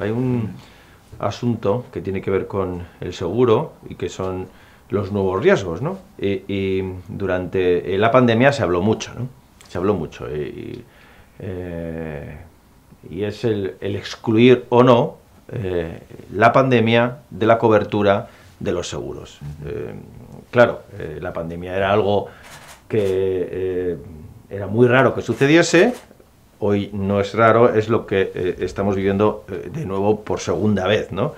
Hay un asunto que tiene que ver con el seguro y que son los nuevos riesgos, ¿no? Y, durante la pandemia se habló mucho, ¿no? Se habló mucho. Y, eh, es el, excluir o no eh, la pandemia de la cobertura de los seguros. Eh, claro, la pandemia era algo que era muy raro que sucediese, hoy no es raro, es lo que eh, estamos viviendo eh, de nuevo por segunda vez, ¿no?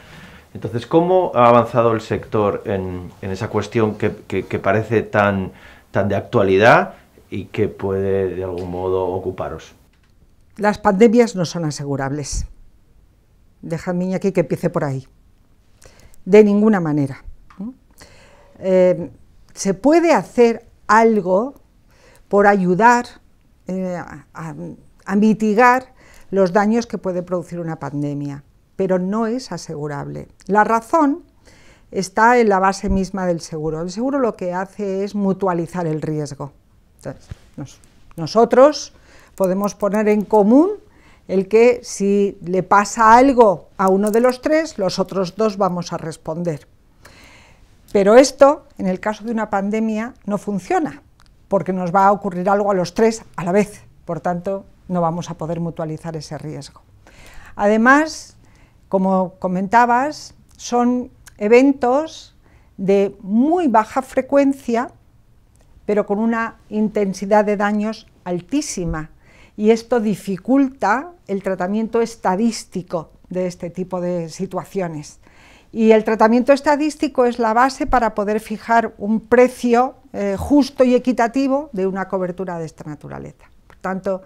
Entonces, ¿cómo ha avanzado el sector en, esa cuestión que, parece tan, de actualidad y que puede de algún modo ocuparos? Las pandemias no son asegurables. Deja Dejadme aquí que empiece por ahí. De ninguna manera. Eh, se puede hacer algo por ayudar a, a mitigar los daños que puede producir una pandemia, pero no es asegurable. La razón está en la base misma del seguro. El seguro lo que hace es mutualizar el riesgo. nosotros podemos poner en común el que si le pasa algo a uno de los tres, los otros dos vamos a responder. Pero esto, en el caso de una pandemia, no funciona, porque nos va a ocurrir algo a los tres a la vez. Por tanto, no vamos a poder mutualizar ese riesgo. Además, como comentabas, son eventos de muy baja frecuencia, pero con una intensidad de daños altísima, y esto dificulta el tratamiento estadístico de este tipo de situaciones. Y el tratamiento estadístico es la base para poder fijar un precio eh, justo y equitativo de una cobertura de esta naturaleza. Por tanto,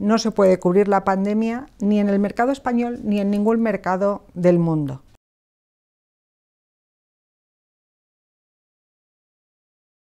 no se puede cubrir la pandemia ni en el mercado español ni en ningún mercado del mundo.